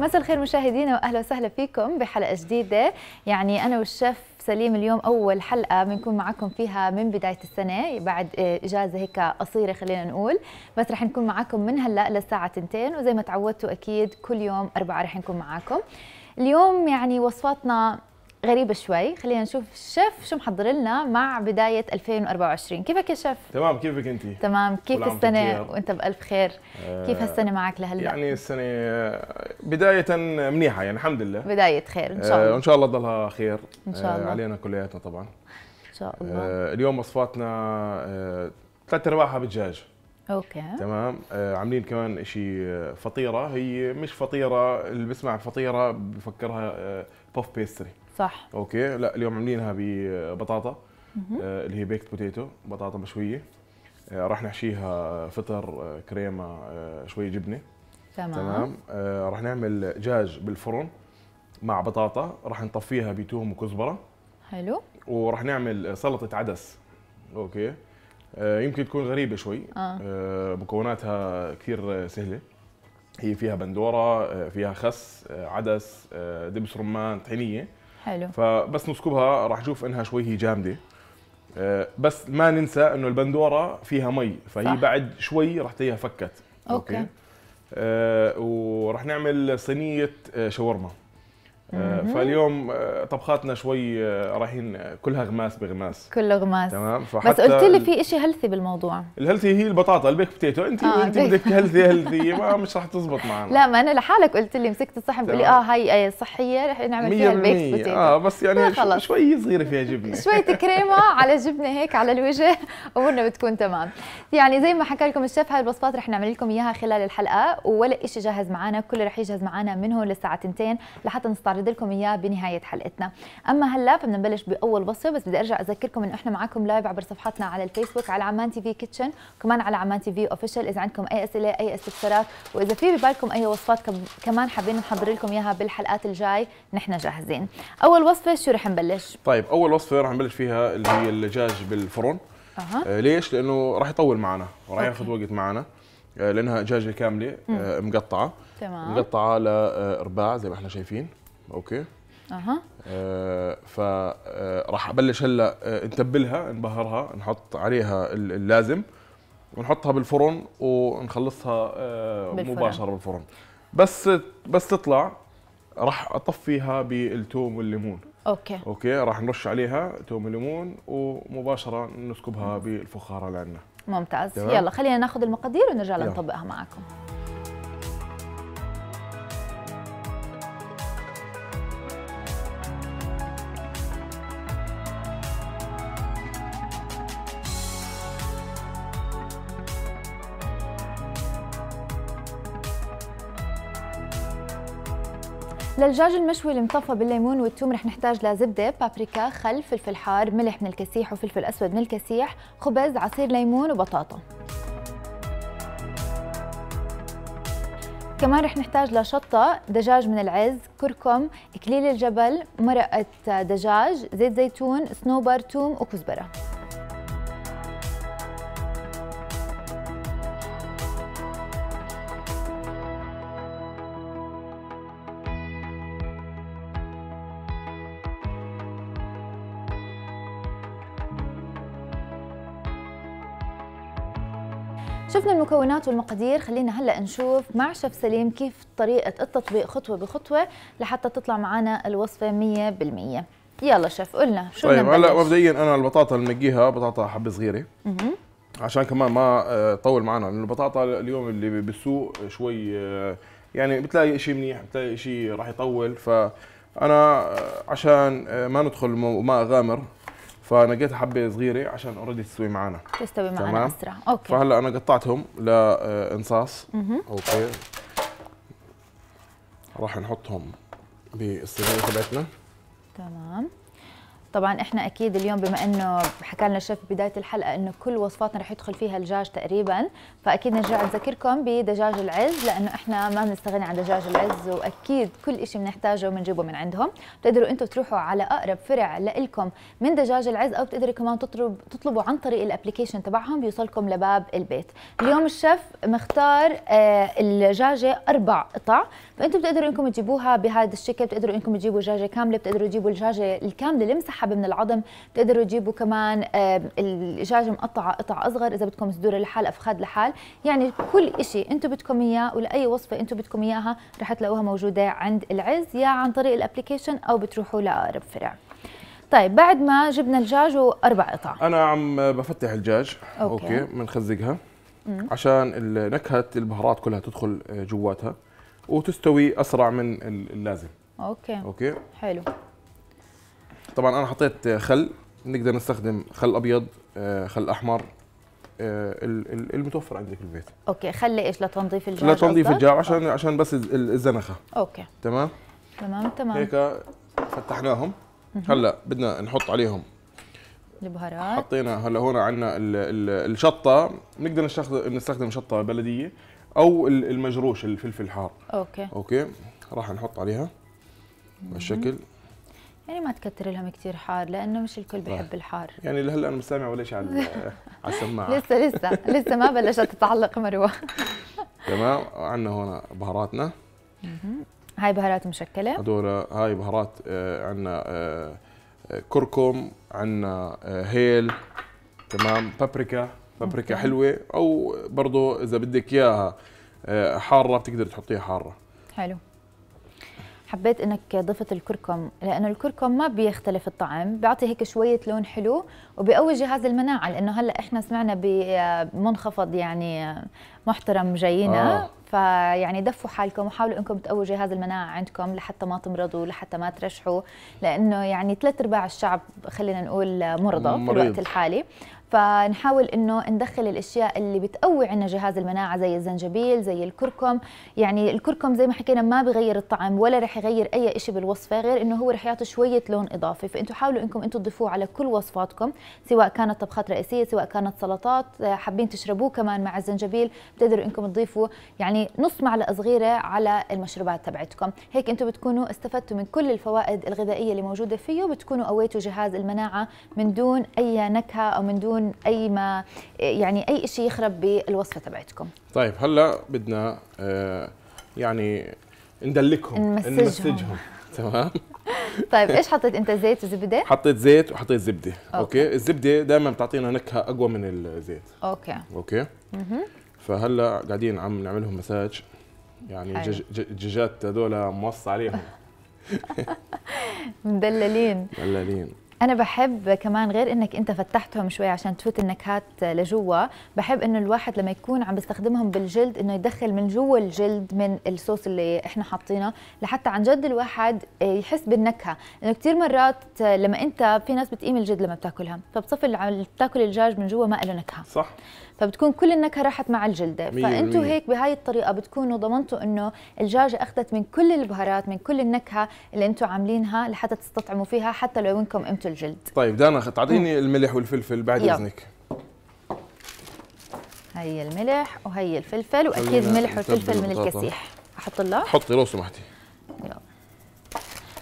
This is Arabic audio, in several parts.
مساء الخير مشاهدينا واهلا وسهلا فيكم بحلقه جديده يعني انا والشيف سليم اليوم اول حلقه بنكون معكم فيها من بدايه السنه بعد اجازه هيك قصيره خلينا نقول بس رح نكون معكم من هلا للساعه 2 وزي ما تعودتوا اكيد كل يوم اربعه رح نكون معكم اليوم يعني وصفاتنا غريبة شوي خلينا نشوف الشيف شو محضر لنا مع بداية 2024 كيفك يا شيف؟ تمام كيفك انت؟ تمام كيف السنة وانت بألف خير؟ آه كيف هالسنة معك لهلا؟ يعني السنة آه، بداية منيحة يعني الحمد لله بداية خير ان شاء الله آه وان شاء الله تضلها خير ان شاء آه، الله آه علينا كلياتنا طبعا ان شاء آه، الله آه اليوم وصفاتنا آه ثلاث ارباعها بالدجاج اوكي تمام آه عاملين كمان شيء فطيره هي مش فطيره اللي بسمع فطيره بفكرها آه بوف بيستري صح اوكي لا اليوم عاملينها ببطاطا آه، اللي هي بيكت بوتيتو بطاطا مشويه آه، راح نحشيها فطر آه، كريمه شويه جبنه تمام تمام راح نعمل دجاج بالفرن مع بطاطا راح نطفيها بتوم وكزبره حلو وراح نعمل سلطه عدس اوكي يمكن تكون غريبه شوي آه. مكوناتها كثير سهله هي فيها بندوره فيها خس عدس دبس رمان طحينيه حلو فبس نسكبها راح نشوف انها شوي هي جامده آه، بس ما ننسى انه البندوره فيها مي فهي صح. بعد شوي راح تلاقيها فكت اوكي, أوكي. آه، وراح نعمل صينيه آه، شاورما آه، فاليوم آه، طبخاتنا شوي آه، رايحين كلها غماس بغماس كله غماس تمام بس قلت لي في شيء هيلثي بالموضوع الهيلثي هي البطاطا البيك بوتيتو انت آه انت بدك هيلثي هيلثي ما مش رح تزبط معنا لا ما انا لحالك قلت لي مسكت الصحن بقول لي اه هاي صحيه رح نعمل فيها البيك بوتيتو اه بس يعني شوي صغيره فيها جبنه شوية كريمه على جبنه هيك على الوجه امورنا بتكون تمام يعني زي ما حكى لكم الشيف هاي الوصفات رح نعمل لكم اياها خلال الحلقه ولا شيء جاهز معنا كله رح يجهز معنا من هون للساعه 2 لحتى نستعرض بعرض لكم اياه بنهايه حلقتنا اما هلا بدنا نبلش باول وصفه بس بدي ارجع اذكركم انه احنا معكم لايف عبر صفحتنا على الفيسبوك على عمان تي في كيتشن وكمان على عمان تي في اوفيشال اذا عندكم اي اسئله اي استفسارات واذا في ببالكم اي وصفات كمان حابين نحضر لكم اياها بالحلقات الجاي نحن جاهزين اول وصفه شو رح نبلش طيب اول وصفه رح نبلش فيها اللي هي الدجاج بالفرن أه. ليش لانه راح يطول معنا ورح ياخذ وقت معنا آه، لانها دجاجه كامله آه، مقطعه تمام مقطعه لارباع زي ما احنا شايفين اوكي اها آه فراح آه، ابلش هلا آه، نتبلها نبهرها نحط عليها اللازم ونحطها بالفرن ونخلصها آه بالفرن. مباشره بالفرن بس بس تطلع راح اطفيها بالثوم والليمون اوكي اوكي راح نرش عليها ثوم وليمون ومباشره نسكبها بالفخاره لعنا ممتاز يلا خلينا ناخذ المقادير ونرجع لنطبقها معكم للدجاج المشوي المطفى بالليمون والثوم رح نحتاج لزبدة بابريكا خل فلفل حار ملح من الكسيح وفلفل أسود من الكسيح خبز عصير ليمون وبطاطا كمان رح نحتاج لشطة دجاج من العز كركم إكليل الجبل مرقة دجاج زيت زيتون صنوبر توم وكزبرة المكونات والمقادير خلينا هلا نشوف مع شيف سليم كيف طريقه التطبيق خطوه بخطوه لحتى تطلع معنا الوصفه 100% يلا شيف قلنا شو طيب هلا مبدئيا انا البطاطا اللي منقيها بطاطا حبه صغيره عشان كمان ما تطول آه، معنا لانه البطاطا اليوم اللي بالسوق شوي آه، يعني بتلاقي شيء منيح بتلاقي شيء راح يطول فانا آه، عشان ما ندخل وما اغامر فنقيت حبه صغيره عشان اوريدي تستوي معنا تستوي معنا تمام؟ اسرع اوكي فهلا انا قطعتهم لانصاص آه، اوكي راح نحطهم بالصينيه تبعتنا تمام طبعا احنا اكيد اليوم بما انه حكى لنا الشيف بدايه الحلقه انه كل وصفاتنا رح يدخل فيها الدجاج تقريبا فاكيد نرجع نذكركم بدجاج العز لانه احنا ما بنستغني عن دجاج العز واكيد كل شيء بنحتاجه بنجيبه من عندهم بتقدروا انتم تروحوا على اقرب فرع لكم من دجاج العز او بتقدروا كمان تطلب تطلبوا عن طريق الابلكيشن تبعهم بيوصلكم لباب البيت اليوم الشيف مختار آه، الدجاجه اربع قطع فانتم بتقدروا انكم تجيبوها بهذا الشكل بتقدروا انكم تجيبوا دجاجه كامله بتقدروا تجيبوا الدجاجه الكامله المسحب من العظم بتقدروا تجيبوا كمان الدجاجه مقطعه قطع اصغر اذا بدكم صدور لحال افخاذ لحال يعني كل شيء انتم بدكم اياه ولاي وصفه انتم بدكم اياها رح تلاقوها موجوده عند العز يا عن طريق الابلكيشن او بتروحوا لاقرب فرع طيب بعد ما جبنا الدجاج واربع قطع انا عم بفتح الدجاج اوكي بنخزقها عشان نكهه البهارات كلها تدخل آه، جواتها وتستوي اسرع من اللازم اوكي اوكي حلو طبعا انا حطيت خل نقدر نستخدم خل ابيض آه، خل احمر آه، المتوفر عندك بالبيت اوكي خل ايش لتنظيف الجاع لتنظيف الجاع عشان أوكي. عشان بس الزنخه اوكي تمام تمام تمام هيك فتحناهم هلا بدنا نحط عليهم البهارات حطينا هلا هون عندنا الشطه بنقدر نستخدم شطه بلديه او المجروش الفلفل الحار اوكي اوكي راح نحط عليها بالشكل يعني ما تكتر لهم كثير حار لانه مش الكل بيحب الحار يعني لهلا انا مستمع ولا شيء على على السماعه لسه لسه لسه ما بلشت تتعلق مروه تمام عندنا هون بهاراتنا هاي بهارات مشكله هدول هاي بهارات آه، عندنا آه، آه، كركم عندنا هيل تمام بابريكا بابريكا حلوه او برضه اذا بدك اياها آه، حاره بتقدر تحطيها حاره حلو حبيت انك ضفت الكركم لانه الكركم ما بيختلف الطعم بيعطي هيك شويه لون حلو وبيقوي جهاز المناعه لانه هلا احنا سمعنا بمنخفض آه، يعني آه، محترم جايينا آه. فيعني دفوا حالكم وحاولوا انكم تقووا جهاز المناعه عندكم لحتى ما تمرضوا لحتى ما ترشحوا لانه يعني ثلاث ارباع الشعب خلينا نقول مرضى في الوقت الحالي فنحاول انه ندخل الاشياء اللي بتقوي عنا جهاز المناعه زي الزنجبيل زي الكركم يعني الكركم زي ما حكينا ما بغير الطعم ولا رح يغير اي شيء بالوصفه غير انه هو رح يعطي شويه لون اضافي فانتم حاولوا انكم انتم تضيفوه على كل وصفاتكم سواء كانت طبخات رئيسيه سواء كانت سلطات حابين تشربوه كمان مع الزنجبيل بتقدروا انكم تضيفوا يعني نص معلقه صغيره على المشروبات تبعتكم هيك انتم بتكونوا استفدتوا من كل الفوائد الغذائيه اللي موجوده فيه وبتكونوا قويتوا جهاز المناعه من دون اي نكهه او من دون بدون اي ما يعني اي شيء يخرب بالوصفه تبعتكم طيب هلا بدنا آه، يعني ندلكهم نمسجهم, نمسجهم. تمام طيب ايش حطيت انت زيت وزبده حطيت زيت وحطيت زبده اوكي, أوكي. الزبده دائما بتعطينا نكهه اقوى من الزيت اوكي اوكي مه. فهلا قاعدين عم نعملهم مساج يعني الدجاجات هذول موصى عليهم مدللين مدللين انا بحب كمان غير انك انت فتحتهم شوي عشان تفوت النكهات لجوا بحب انه الواحد لما يكون عم بيستخدمهم بالجلد انه يدخل من جوا الجلد من الصوص اللي احنا حاطينه لحتى عن جد الواحد آه، يحس بالنكهه لانه كثير مرات آه، لما انت في ناس بتقيم الجلد لما بتاكلها فبصفي اللي بتاكل الدجاج من جوا ما له نكهه صح فبتكون كل النكهه راحت مع الجلده فانتم هيك بهاي الطريقه بتكونوا ضمنتوا انه الدجاجه اخذت من كل البهارات من كل النكهه اللي انتم عاملينها لحتى تستطعموا فيها حتى لو انكم قمتوا الجلد طيب دانا تعطيني الملح والفلفل بعد اذنك هي الملح وهي الفلفل واكيد ملح وفلفل من الكسيح احط الله حطي لو سمحتي يلا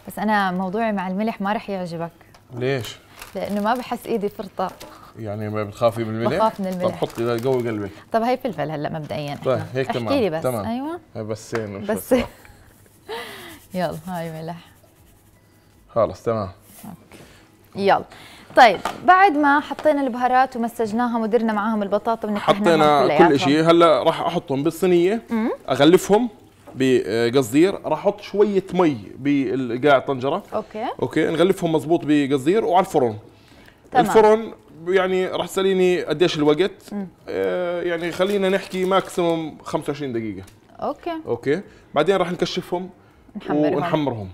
بس انا موضوعي مع الملح ما رح يعجبك ليش لانه ما بحس ايدي فرطه يعني ما بتخافي من الملح؟ بخاف من الملح طب حطي قوي قلبك طب هي فلفل هلا مبدئيا طيب هيك تمام احكي لي بس تمام. ايوه بسين بس يلا هاي ملح خلص تمام اوكي يلا طيب بعد ما حطينا البهارات ومسجناهم ودرنا معاهم البطاطا حطينا كل شيء هلا راح احطهم بالصينيه اغلفهم بقصدير راح احط شويه مي بقاع الطنجره اوكي اوكي نغلفهم مزبوط بقصدير وعلى الفرن تمام. الفرن يعني راح تساليني قديش الوقت آه، يعني خلينا نحكي ماكسيموم 25 دقيقه اوكي اوكي بعدين راح نكشفهم نحمرهم ونحمرهم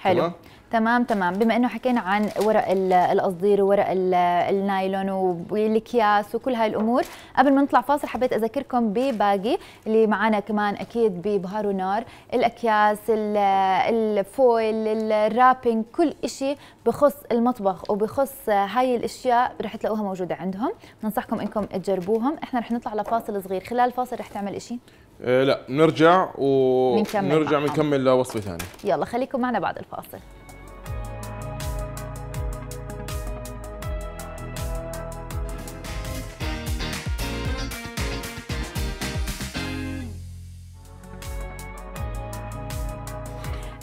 حلو تمام؟ تمام تمام بما انه حكينا عن ورق القصدير وورق النايلون والاكياس وكل هاي الامور قبل ما نطلع فاصل حبيت اذكركم بباقي اللي معنا كمان اكيد ببهار ونار الاكياس الفويل الرابينج كل شيء بخص المطبخ وبخص هاي الاشياء رح تلاقوها موجوده عندهم ننصحكم انكم تجربوهم احنا رح نطلع لفاصل صغير خلال الفاصل رح تعمل شيء آه، لا نرجع ونرجع بنكمل لوصفه ثانيه يلا خليكم معنا بعد الفاصل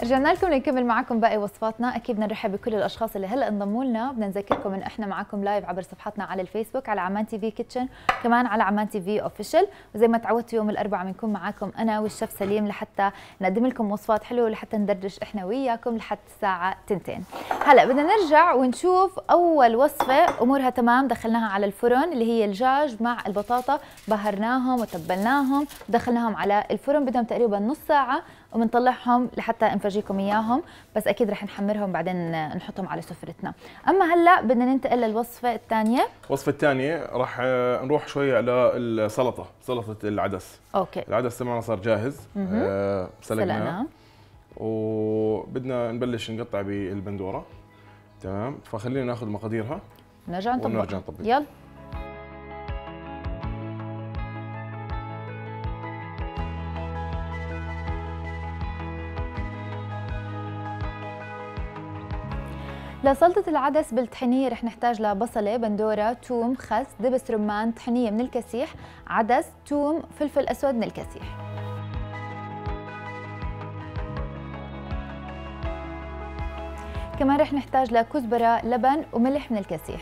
رجعنا لكم لنكمل معكم باقي وصفاتنا اكيد بدنا نرحب بكل الاشخاص اللي هلا انضموا لنا بدنا نذكركم ان احنا معكم لايف عبر صفحتنا على الفيسبوك على عمان تي في كيتشن كمان على عمان تي في اوفيشال وزي ما تعودتوا يوم الاربعاء بنكون معكم انا والشيف سليم لحتى نقدم لكم وصفات حلوه لحتى ندردش احنا وياكم لحد الساعه 2 هلا بدنا نرجع ونشوف اول وصفه امورها تمام دخلناها على الفرن اللي هي الجاج مع البطاطا بهرناهم وتبلناهم دخلناهم على الفرن بدهم تقريبا نص ساعه وبنطلعهم لحتى نفرجيكم اياهم بس اكيد رح نحمرهم بعدين نحطهم على سفرتنا اما هلا بدنا ننتقل للوصفه الثانيه الوصفه الثانيه رح آه، نروح شوي على السلطه سلطه العدس اوكي العدس تبعنا صار جاهز آه، سلقناه وبدنا نبلش نقطع بالبندوره تمام فخلينا ناخذ مقاديرها نرجع نطبق نرجع نطبق يلا لسلطة العدس بالطحينية رح نحتاج لبصلة بندورة توم خس دبس رمان طحينية من الكسيح عدس توم فلفل أسود من الكسيح كمان رح نحتاج لكزبرة لبن وملح من الكسيح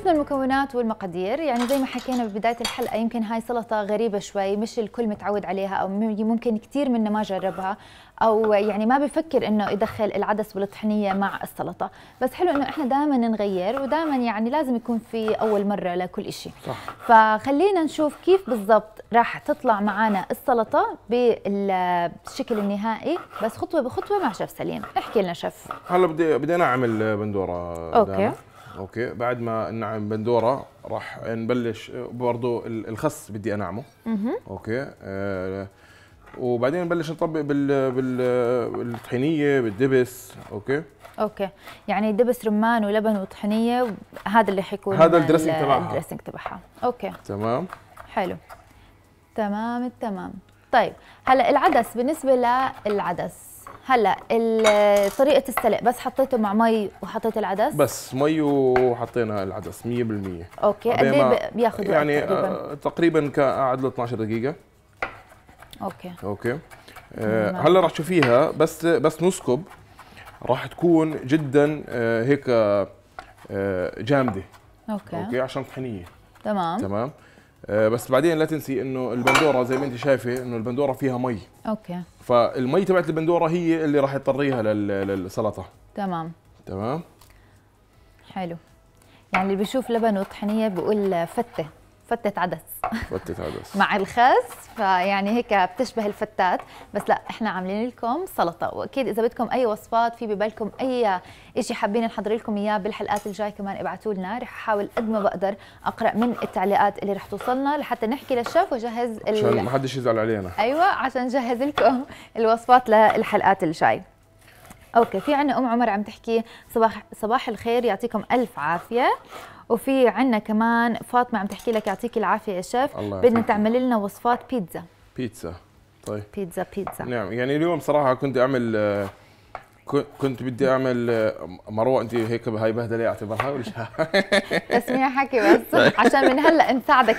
شفنا المكونات والمقادير يعني زي ما حكينا ببداية الحلقة يمكن هاي سلطة غريبة شوي مش الكل متعود عليها أو ممكن كثير منا ما جربها أو يعني ما بفكر إنه يدخل العدس والطحينية مع السلطة بس حلو إنه إحنا دائما نغير ودائما يعني لازم يكون في أول مرة لكل شيء صح. فخلينا نشوف كيف بالضبط راح تطلع معنا السلطة بالشكل النهائي بس خطوة بخطوة مع شيف سليم احكي لنا شيف هلا بدي بدي أنا أعمل بندورة أوكي دانا. اوكي بعد ما نعم بندوره راح نبلش برضو الخس بدي انعمه مه. اوكي آه وبعدين نبلش نطبق بال بالطحينيه بالدبس اوكي اوكي يعني دبس رمان ولبن وطحينيه هذا اللي حيكون هذا الدريسنج تبعها الدريسنج تبعها اوكي تمام حلو تمام التمام طيب هلا العدس بالنسبه للعدس هلا طريقه السلق بس حطيته مع مي وحطيت العدس بس مي وحطينا العدس 100% اوكي قد ايه بياخذ يعني وقت تقريبا آه، تقريبا قاعد له 12 دقيقه اوكي اوكي آه، هلا رح تشوفيها بس بس نسكب راح تكون جدا آه، هيك جامده اوكي اوكي عشان طحينيه تمام تمام آه، بس بعدين لا تنسي انه البندوره زي ما انت شايفه انه البندوره فيها مي اوكي فالمي تبعت البندوره هي اللي راح تطريها للسلطه تمام تمام حلو يعني اللي بيشوف لبن وطحينيه بيقول فته فتة عدس فتة عدس مع الخس فيعني هيك بتشبه الفتات بس لا احنا عاملين لكم سلطة واكيد اذا بدكم اي وصفات في ببالكم اي شيء حابين نحضر لكم اياه بالحلقات الجاي كمان ابعتوا لنا رح احاول قد ما بقدر اقرا من التعليقات اللي رح توصلنا لحتى نحكي للشيف وجهز ال... عشان ما حدش يزعل علينا ايوه عشان نجهز لكم الوصفات للحلقات الجاي اوكي في عنا ام عمر عم تحكي صباح صباح الخير يعطيكم الف عافيه وفي عندنا كمان فاطمه عم تحكي لك يعطيك العافيه يا شيف بدنا تعمل لنا وصفات بيتزا بيتزا طيب بيتزا بيتزا نعم يعني اليوم صراحه كنت اعمل كنت بدي اعمل مروه انت هيك هاي بهدله اعتبرها ولا تسميع حكي بس عشان من هلا نساعدك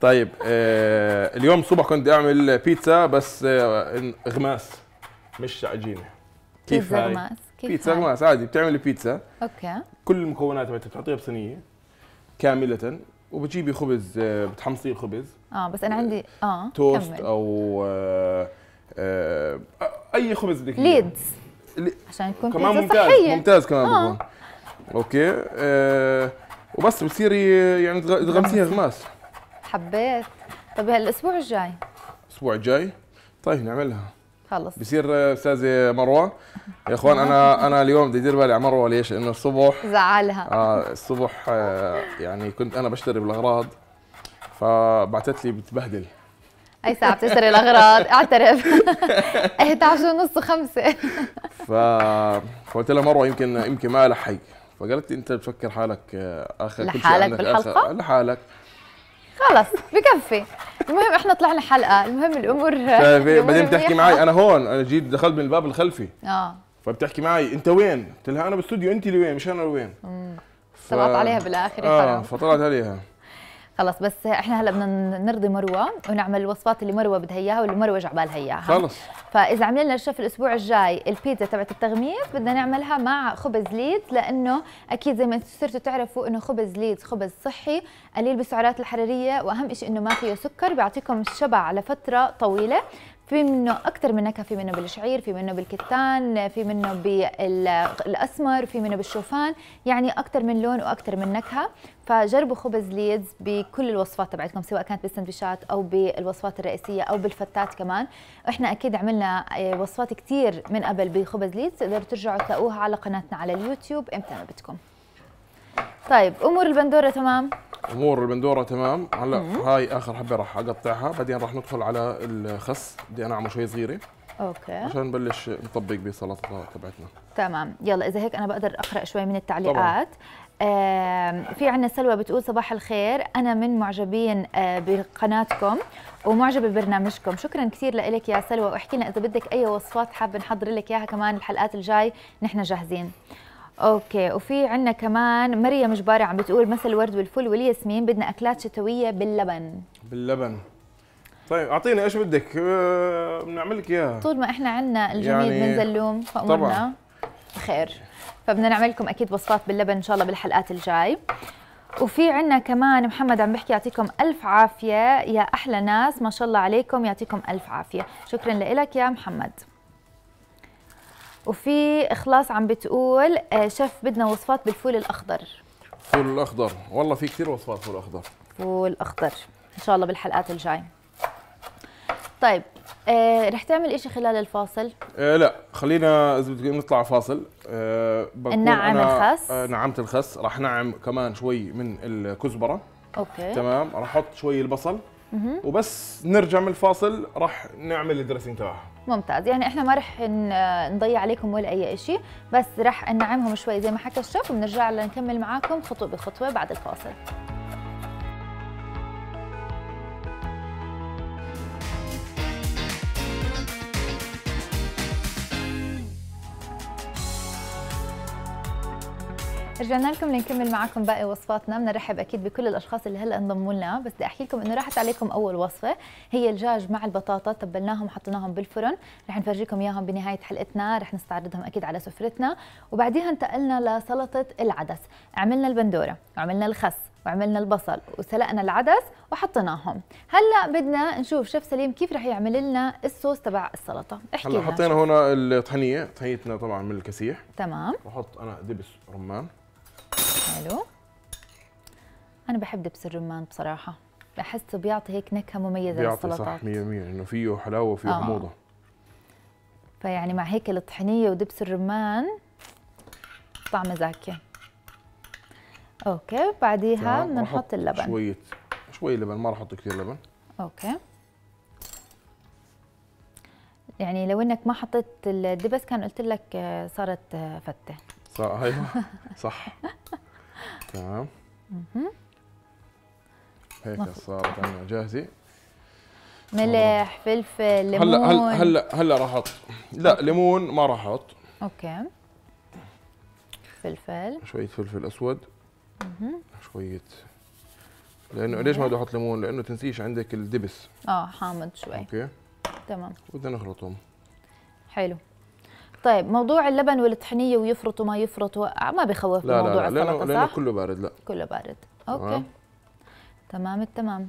طيب آه اليوم الصبح كنت بدي اعمل بيتزا بس آه غماس مش عجينه كيف بيتزا غماس كيف بيتزا غماس عادي بتعمل بيتزا اوكي كل المكونات بتحطيها بصينيه كامله وبتجيبي خبز آه، بتحمصيه الخبز اه بس انا عندي آه،, اه توست كمل. او آه آه اي خبز بدك ليدز عشان يكون كمان ممتاز صحية. ممتاز كمان آه. بكون اوكي آه وبس بتصيري يعني تغمسيها غماس حبيت طب هالاسبوع الجاي الاسبوع الجاي طيب نعملها خلص بصير آه، استاذه مروه يا اخوان انا انا اليوم بدي ادير بالي على مروه ليش؟ انه الصبح زعلها اه الصبح آه يعني كنت انا بشتري بالاغراض فبعثت لي بتبهدل اي ساعة بتشتري الاغراض اعترف 11 ونص وخمسة ف فقلت لها مروه يمكن يمكن ما لحق فقالت لي انت بتفكر حالك آه، اخر كل شيء لحالك بالحلقة؟ لحالك خلص بكفي المهم احنا طلعنا حلقه المهم الامور إيه؟ بعدين بتحكي معي انا هون انا جيت دخلت من الباب الخلفي اه فبتحكي معي انت وين؟ قلت لها انا بالاستوديو انت اللي وين مش انا لوين وين ف... طلعت عليها بالاخر آه فطلعت عليها خلص بس احنا هلا بدنا نرضي مروه ونعمل الوصفات اللي مروه بدها اياها واللي مروه جعبالها اياها خلص فاذا عملنا لنا الشيف الاسبوع الجاي البيتزا تبعت التغميس بدنا نعملها مع خبز ليدز لانه اكيد زي ما انتم صرتوا تعرفوا انه خبز ليدز خبز صحي قليل بالسعرات الحراريه واهم شيء انه ما فيه سكر بيعطيكم الشبع لفتره طويله في منه اكثر من نكهه في منه بالشعير في منه بالكتان في منه بالاسمر في منه بالشوفان يعني اكثر من لون واكثر من نكهه فجربوا خبز ليدز بكل الوصفات تبعتكم سواء كانت بالسندويشات او بالوصفات الرئيسيه او بالفتات كمان احنا اكيد عملنا آه، وصفات كثير من قبل بخبز ليدز تقدروا ترجعوا تلاقوها على قناتنا على اليوتيوب امتى ما بدكم طيب امور البندوره تمام امور البندوره تمام هلا هاي اخر حبه راح اقطعها بعدين راح ندخل على الخس بدي انا اعمل شوي صغيره اوكي عشان نبلش نطبق بالسلطه تبعتنا تمام يلا اذا هيك انا بقدر اقرا شوي من التعليقات طبعا. آه في عنا سلوى بتقول صباح الخير أنا من معجبين آه بقناتكم ومعجبة ببرنامجكم شكرا كثير لك يا سلوى واحكي لنا إذا بدك أي وصفات حابة نحضر لك إياها كمان الحلقات الجاي نحن جاهزين اوكي وفي عندنا كمان مريم جباري عم بتقول مثل الورد والفل والياسمين بدنا اكلات شتويه باللبن باللبن طيب اعطيني ايش بدك آه، بنعمل لك اياها طول ما احنا عندنا الجميل يعني من زلوم فامورنا خير فبدنا نعمل لكم اكيد وصفات باللبن ان شاء الله بالحلقات الجاي وفي عنا كمان محمد عم بحكي يعطيكم ألف عافية يا أحلى ناس ما شاء الله عليكم يعطيكم ألف عافية شكرا لك يا محمد وفي اخلاص عم بتقول آه، شيف بدنا وصفات بالفول الاخضر فول الاخضر والله في كثير وصفات فول اخضر فول اخضر ان شاء الله بالحلقات الجايه طيب آه رح تعمل إشي خلال الفاصل؟ آه لا خلينا اذا بدكم نطلع فاصل آه نعم الخس آه نعمت الخس رح نعم كمان شوي من الكزبره اوكي تمام رح احط شوي البصل مه. وبس نرجع من الفاصل رح نعمل الدريسنج تبعها ممتاز يعني احنا ما رح نضيع عليكم ولا اي شيء بس رح ننعمهم شوي زي ما حكى الشيف وبنرجع لنكمل معاكم خطوه بخطوه بعد الفاصل رجعنا لكم لنكمل معكم باقي وصفاتنا بنرحب اكيد بكل الاشخاص اللي هلا انضموا لنا بس بدي احكي لكم انه راحت عليكم اول وصفه هي الجاج مع البطاطا تبلناهم وحطيناهم بالفرن رح نفرجيكم اياهم بنهايه حلقتنا رح نستعرضهم اكيد على سفرتنا وبعديها انتقلنا لسلطه العدس عملنا البندوره وعملنا الخس وعملنا البصل وسلقنا العدس وحطيناهم هلا بدنا نشوف شيف سليم كيف رح يعمل لنا الصوص تبع السلطه احكي هلا حطينا هنا الطحينيه طحينتنا طبعا من الكسيح تمام بحط انا دبس رمان حلو انا بحب دبس الرمان بصراحه بحسه بيعطي هيك نكهه مميزه للسلطات بيعطي صح 100% انه فيه حلاوه وفيه آه. حموضه فيعني مع هيك الطحينيه ودبس الرمان طعمه زاكي اوكي بعديها بدنا نحط اللبن شويه شويه لبن ما راح احط كثير لبن اوكي يعني لو انك ما حطيت الدبس كان قلت لك آه، صارت آه، فته صح ايوه صح تمام هيك صارت عندنا جاهزه ملح فلفل ليمون هلا هلا هلا هل راح احط لا ليمون ما راح احط اوكي فلفل شويه فلفل اسود اها شويه لانه ليش ما بدي احط ليمون لانه تنسيش عندك الدبس اه حامض شوي اوكي تمام وبدنا نخلطهم حلو طيب موضوع اللبن والطحينيه ويفرط وما يفرط ما بخوف لا موضوع لا لا السلطه لا صح؟ كله بارد لا كله بارد اوكي تمام التمام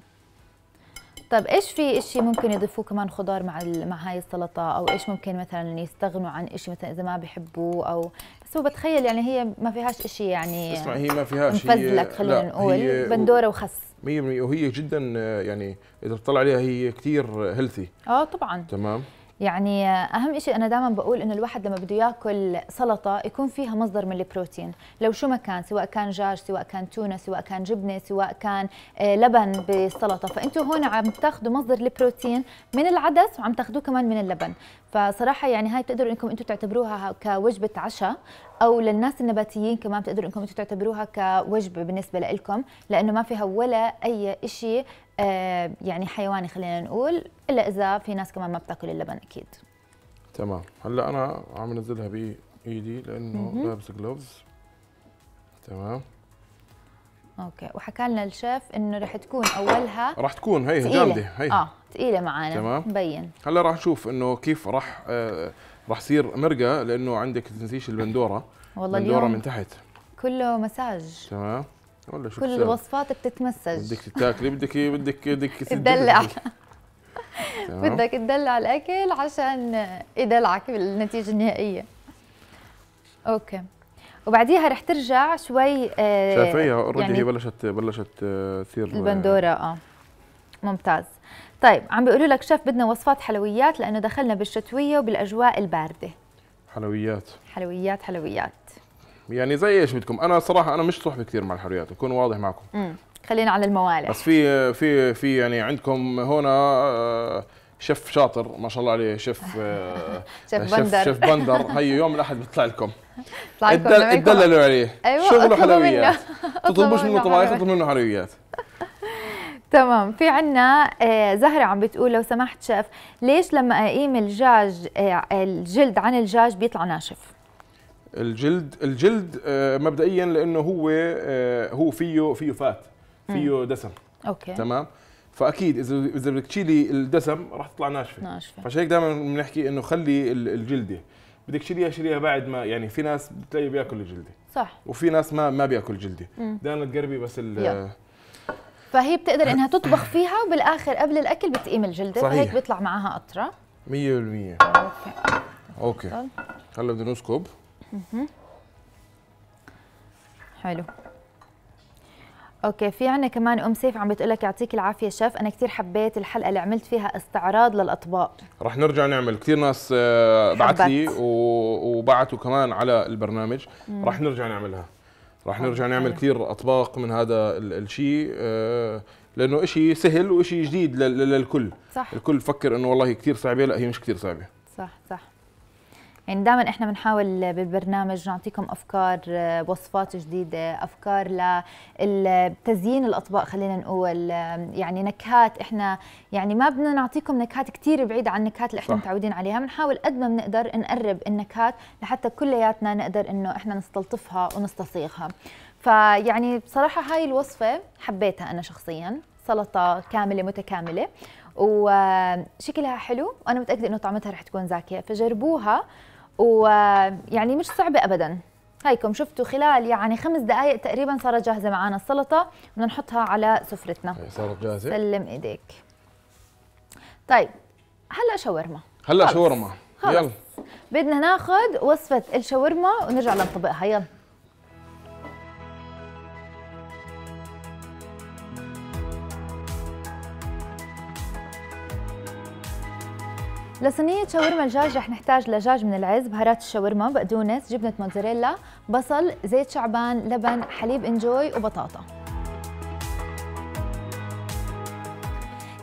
طيب ايش في شيء ممكن يضيفوه كمان خضار مع مع هاي السلطه او ايش ممكن مثلا يستغنوا عن شيء مثلا اذا ما بحبوه او بس هو بتخيل يعني هي ما فيهاش شيء يعني اسمع هي ما فيهاش مفزلك خلينا نقول بندوره وخس 100% وهي جدا آه، يعني اذا بتطلع عليها هي كثير هيلثي اه طبعا تمام يعني اهم شيء انا دائما بقول انه الواحد لما بده ياكل سلطه يكون فيها مصدر من البروتين لو شو ما كان سواء كان دجاج سواء كان تونه سواء كان جبنه سواء كان آه، لبن بالسلطه فانتم هون عم تاخذوا مصدر البروتين من العدس وعم تاخذوه كمان من اللبن فصراحه يعني هاي بتقدروا انكم انتم تعتبروها كوجبه عشاء او للناس النباتيين كمان بتقدروا انكم انتم تعتبروها كوجبه بالنسبه لكم لانه ما فيها ولا اي شيء آه، يعني حيواني خلينا نقول الا اذا في ناس كمان ما بتاكل اللبن اكيد تمام هلا انا عم انزلها بايدي لانه لابس جلوفز تمام اوكي وحكى لنا الشيف انه رح تكون اولها رح تكون هي جامده هي اه ثقيله معانا تمام مبين هلا راح نشوف انه كيف راح آه، راح تصير مرقه لانه عندك تنسيش البندوره والله البندوره من تحت كله مساج تمام ولا شو كل الوصفات بتتمسج بدك تاكلي بدك بدك بدك تدلع بدك تدلع الاكل عشان يدلعك بالنتيجه النهائيه اوكي وبعديها رح ترجع شوي آه، شايفيها اوريدي يعني هي بلشت بلشت آه، تصير البندوره اه ممتاز طيب عم بيقولوا لك شيف بدنا وصفات حلويات لانه دخلنا بالشتويه وبالاجواء البارده حلويات حلويات حلويات يعني زي ايش بدكم انا صراحه انا مش صحبي كثير مع الحلويات اكون واضح معكم امم خلينا على الموالح بس في في في يعني عندكم هنا آه، شيف شاطر ما شاء الله عليه شيف آه، شيف بندر شيف بندر هي يوم الاحد بيطلع لكم اتدللوا عليه أيوة شغله حلويات تطلبوش منه طبايخ تطلب منه حلويات تمام في عنا آه، زهرة عم بتقول لو سمحت شيف ليش لما اقيم الجاج آه، الجلد عن الجاج بيطلع ناشف الجلد الجلد آه، مبدئيا لانه هو هو فيه فيه فات فيه دسم اوكي تمام فاكيد اذا اذا بدك تشيلي الدسم راح تطلع ناشفه ناشفه فعشان هيك دائما بنحكي انه خلي الجلده بدك تشيليها شيليها بعد ما يعني في ناس بتلاقي بياكل الجلده صح وفي ناس ما ما بياكل جلده دائما تقربي بس ال فهي بتقدر انها تطبخ فيها وبالاخر قبل الاكل بتقيم الجلده صحيح. فهيك بيطلع معها قطره 100% اوكي اوكي هلا بدنا نسكب حلو اوكي في عنا كمان ام سيف عم بتقول لك يعطيك العافيه شيف انا كثير حبيت الحلقه اللي عملت فيها استعراض للاطباق رح نرجع نعمل كثير ناس آه، بعت لي وبعتوا كمان على البرنامج رح نرجع نعملها راح نرجع نعمل كثير اطباق من هذا الشيء آه، لانه شيء سهل وشيء جديد للكل صح الكل فكر انه والله كثير صعبه لا هي مش كثير صعبه صح صح يعني دائما احنا بنحاول بالبرنامج نعطيكم افكار آه، وصفات جديده افكار لتزيين الاطباق خلينا نقول يعني نكهات احنا يعني ما بدنا نعطيكم نكهات كثير بعيده عن النكهات اللي احنا صح. متعودين عليها بنحاول قد ما بنقدر نقرب النكهات لحتى كلياتنا نقدر انه احنا نستلطفها ونستصيغها فيعني بصراحه هاي الوصفه حبيتها انا شخصيا سلطه كامله متكامله وشكلها حلو وانا متاكده انه طعمتها رح تكون زاكيه فجربوها ويعني مش صعبة أبداً هيكم شفتوا خلال يعني خمس دقائق تقريبا صارت جاهزه معنا السلطه بدنا نحطها على سفرتنا صارت جاهزه سلم ايديك طيب هلا شاورما هلا شاورما يلا بدنا ناخذ وصفه الشاورما ونرجع لنطبقها يلا لصينية شاورما الدجاج رح نحتاج لجاج من العز، بهارات الشاورما، بقدونس، جبنة موتزاريلا، بصل، زيت شعبان، لبن، حليب انجوي وبطاطا.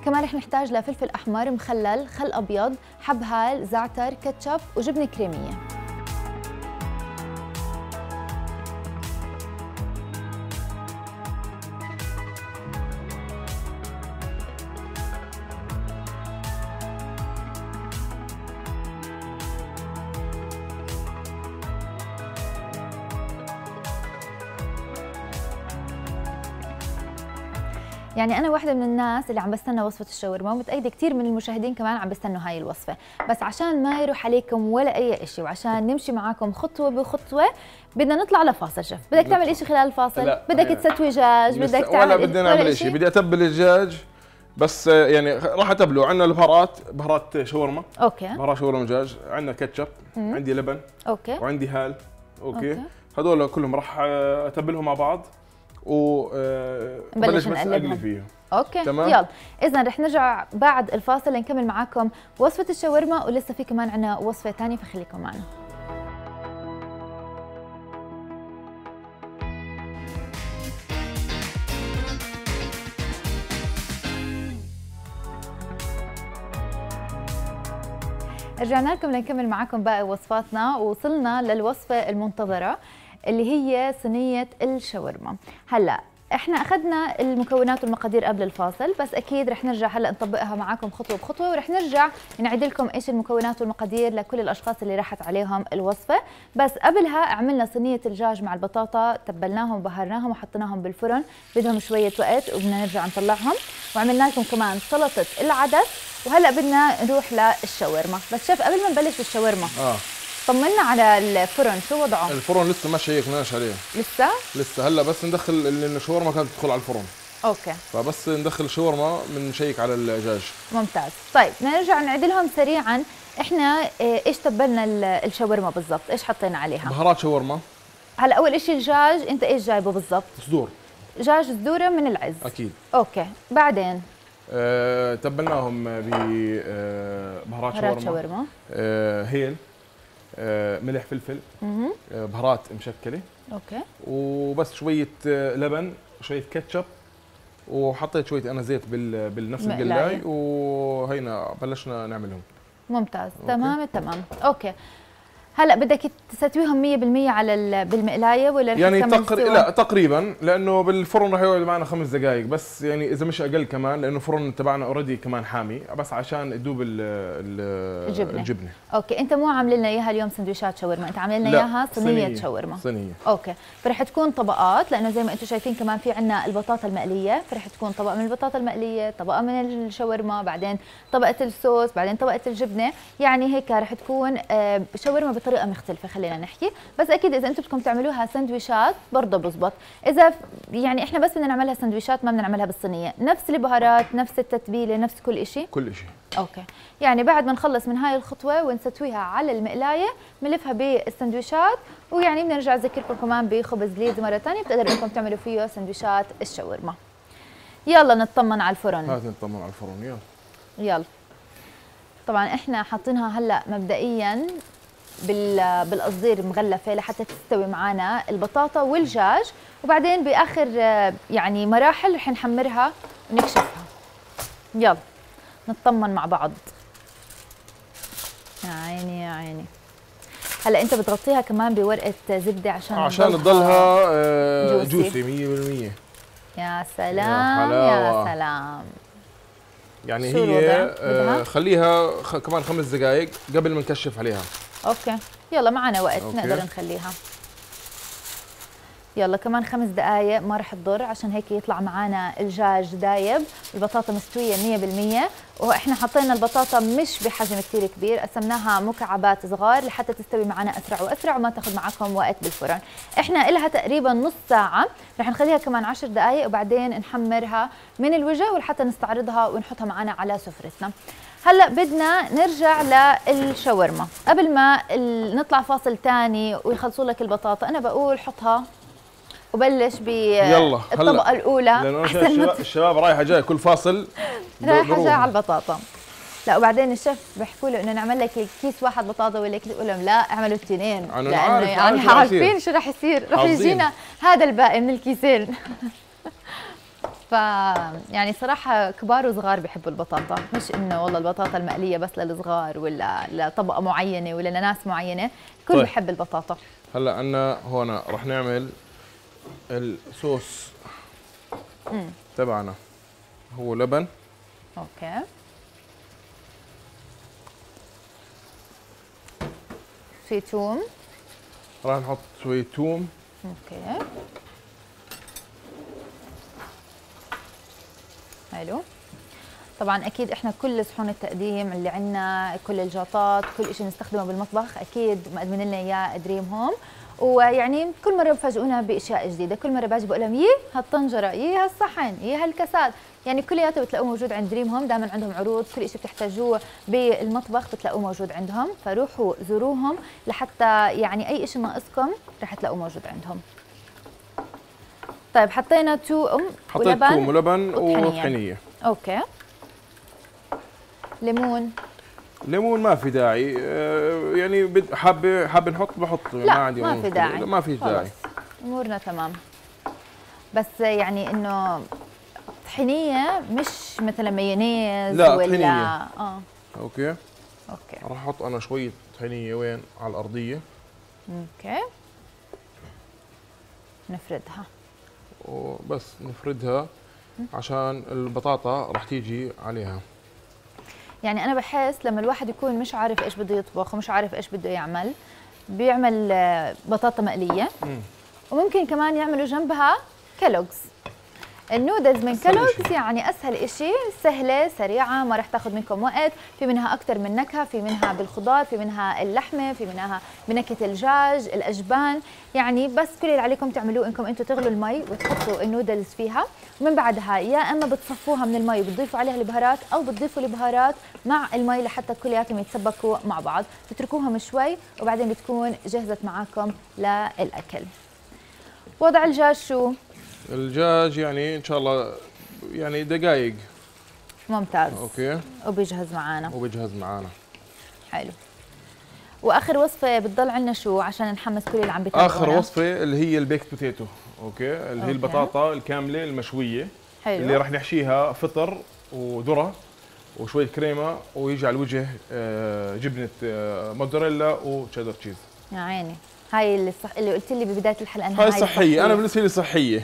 كمان رح نحتاج لفلفل احمر مخلل، خل ابيض، حب هال، زعتر، كاتشب وجبنة كريمية. يعني انا واحده من الناس اللي عم بستنى وصفه الشاورما ومتاكده كثير من المشاهدين كمان عم بستنوا هاي الوصفه بس عشان ما يروح عليكم ولا اي شيء وعشان نمشي معاكم خطوه بخطوه بدنا نطلع لفاصل شف بدك تعمل شيء خلال الفاصل لا. بدك تستوي دجاج بدك تعمل ولا بدنا نعمل شيء بدي اتبل الدجاج بس يعني راح اتبله عندنا البهارات بهارات شاورما اوكي بهارات شاورما دجاج عندنا كاتشب عندي لبن اوكي وعندي هال اوكي, أوكي. هذول كلهم راح اتبلهم مع بعض وبلش آه، بس اقلي فيه اوكي تمام يلا اذا رح نرجع بعد الفاصل نكمل معاكم وصفه الشاورما ولسه في كمان عنا وصفه ثانيه فخليكم معنا رجعنا لكم لنكمل معكم باقي وصفاتنا ووصلنا للوصفة المنتظرة اللي هي صينية الشاورما هلا احنا اخذنا المكونات والمقادير قبل الفاصل بس اكيد رح نرجع هلا نطبقها معاكم خطوه بخطوه ورح نرجع نعيد لكم ايش المكونات والمقادير لكل الاشخاص اللي راحت عليهم الوصفه بس قبلها عملنا صينيه الدجاج مع البطاطا تبلناهم وبهرناهم وحطيناهم بالفرن بدهم شويه وقت وبدنا نرجع نطلعهم وعملنا لكم كمان سلطه العدس وهلا بدنا نروح للشاورما بس شيف قبل ما نبلش بالشاورما آه. طمنا على الفرن شو وضعه الفرن لسه ما شيكناش عليه لسه لسه هلا بس ندخل الشاورما كانت تدخل على الفرن اوكي فبس ندخل الشاورما بنشيك على الدجاج ممتاز طيب نرجع نعدلهم سريعا احنا إيه، ايش تبلنا الشاورما بالضبط ايش حطينا عليها بهارات شاورما هلا اول شيء الدجاج انت ايش جايبه بالضبط صدور دجاج صدوره من العز اكيد اوكي بعدين أه تبلناهم آه، بهارات شاورما, شاورما. أه هيل آه، ملح فلفل آه، بهارات مشكله اوكي وبس شويه آه، لبن شويه كاتشب وحطيت شويه انا زيت بال... بالنفس القلاي وهينا بلشنا نعملهم ممتاز تمام أوكي. تمام اوكي هلا بدك تستويهم 100% على بالمقلايه ولا يعني تقر... لا تقريبا لانه بالفرن رح يقعد معنا خمس دقائق بس يعني اذا مش اقل كمان لانه الفرن تبعنا اوريدي كمان حامي بس عشان تذوب الجبنه الجبنه اوكي انت مو عامل لنا اياها اليوم سندويشات شاورما انت عامل لنا اياها صينيه, صينية شاورما صينيه اوكي فرح تكون طبقات لانه زي ما انتم شايفين كمان في عندنا البطاطا المقليه فرح تكون طبقه من البطاطا المقليه طبقه من الشاورما بعدين طبقه الصوص بعدين طبقه الجبنه يعني هيك رح تكون آه، شاورما بطريقه مختلفه خلينا نحكي بس اكيد اذا انتم بدكم تعملوها سندويشات برضه بزبط اذا يعني احنا بس بدنا نعملها سندويشات ما بدنا نعملها بالصينيه نفس البهارات نفس التتبيله نفس كل شيء كل شيء اوكي يعني بعد ما نخلص من هاي الخطوه ونستويها على المقلايه بنلفها بالسندويشات ويعني بنرجع نذكركم اذكركم كمان بخبز ليز مره ثانيه بتقدروا انكم تعملوا فيه سندويشات الشاورما يلا نطمن على الفرن هات نطمن على الفرن يلا يلا طبعا احنا حاطينها هلا مبدئيا بالقصدير مغلفه لحتى تستوي معنا البطاطا والجاج وبعدين باخر يعني مراحل رح نحمرها ونكشفها يلا نطمن مع بعض يا عيني يا عيني هلا انت بتغطيها كمان بورقه زبده عشان آه، عشان تضلها آه، جوسي 100% يا سلام يا, يا سلام يعني هي آه، خليها خ... كمان خمس دقائق قبل ما نكشف عليها اوكي يلا معنا وقت أوكي. نقدر نخليها يلا كمان خمس دقائق ما رح تضر عشان هيك يطلع معنا الجاج دايب البطاطا مستويه 100% واحنا حطينا البطاطا مش بحجم كثير كبير قسمناها مكعبات صغار لحتى تستوي معنا اسرع واسرع وما تاخذ معكم وقت بالفرن احنا لها تقريبا نص ساعه رح نخليها كمان 10 دقائق وبعدين نحمرها من الوجه ولحتى نستعرضها ونحطها معنا على سفرتنا هلا بدنا نرجع للشاورما قبل ما نطلع فاصل ثاني ويخلصوا لك البطاطا انا بقول حطها وبلش بالطبقه الاولى لانه الشباب, الشباب رايحه جاي كل فاصل رايحه جاي على البطاطا لا وبعدين الشيف بحكوا له انه نعمل لك كيس واحد بطاطا ولا كيس لهم لا اعملوا التنين لانه يعني عارفين شو رح يصير رح يجينا هذا الباقي من الكيسين ف يعني صراحه كبار وصغار بيحبوا البطاطا مش انه والله البطاطا المقليه بس للصغار ولا لطبقه معينه ولا لناس معينه الكل طيب. بحب البطاطا هلا عندنا هون رح نعمل الصوص تبعنا هو لبن اوكي في توم راح نحط شوي توم اوكي حلو طبعا اكيد احنا كل صحون التقديم اللي عندنا كل الجاطات كل شيء نستخدمه بالمطبخ اكيد مقدمين لنا اياه دريم هوم ويعني كل مره بفاجئونا باشياء جديده كل مره باجي بقول لهم يي هالطنجره يي هالصحن يي هالكاسات يعني كلياته بتلاقوه موجود عند دريم هوم دائما عندهم عروض كل شيء بتحتاجوه بالمطبخ بتلاقوه موجود عندهم فروحوا زوروهم لحتى يعني اي شيء ناقصكم رح تلاقوه موجود عندهم طيب حطينا توم حطيت ولبن توم ولبن وطحينيه اوكي ليمون ليمون ما في داعي آه، يعني حابه حابه نحط بحط لا ما عندي ما في داعي ما في داعي امورنا تمام بس يعني انه طحينيه مش مثلا مايونيز لا ولا طحينية. اه اوكي اوكي راح احط انا شويه طحينيه وين على الارضيه اوكي نفردها وبس نفردها عشان البطاطا راح تيجي عليها يعني انا بحس لما الواحد يكون مش عارف ايش بده يطبخ ومش عارف ايش بده يعمل بيعمل آه، بطاطا مقليه مم. وممكن كمان يعملوا جنبها كالوجز النودلز من كالوجز يعني اسهل شيء سهله سريعه ما رح تاخذ منكم وقت في منها اكثر من نكهه في منها بالخضار في منها اللحمه في منها بنكهه الدجاج الاجبان يعني بس كل اللي عليكم تعملوه انكم انتم تغلوا المي وتحطوا النودلز فيها ومن بعدها يا اما بتصفوها من المي وبتضيفوا عليها البهارات او بتضيفوا البهارات مع المي لحتى كلياتهم يتسبكوا مع بعض تتركوهم شوي وبعدين بتكون جهزت معاكم للاكل وضع الدجاج شو الدجاج يعني ان شاء الله يعني دقائق ممتاز اوكي وبيجهز معانا وبيجهز معانا حلو واخر وصفه بتضل عندنا شو عشان نحمس كل اللي عم بيتابعونا اخر وصفه اللي هي البيكت بوتيتو اوكي اللي أوكي. هي البطاطا الكامله المشويه حلو. اللي راح نحشيها فطر وذره وشويه كريمه ويجي على الوجه آه، جبنه آه، موتزاريلا وتشيدر تشيز يا عيني هاي اللي صح اللي قلت لي ببدايه الحلقه هاي صحيه انا بالنسبه لي صحيه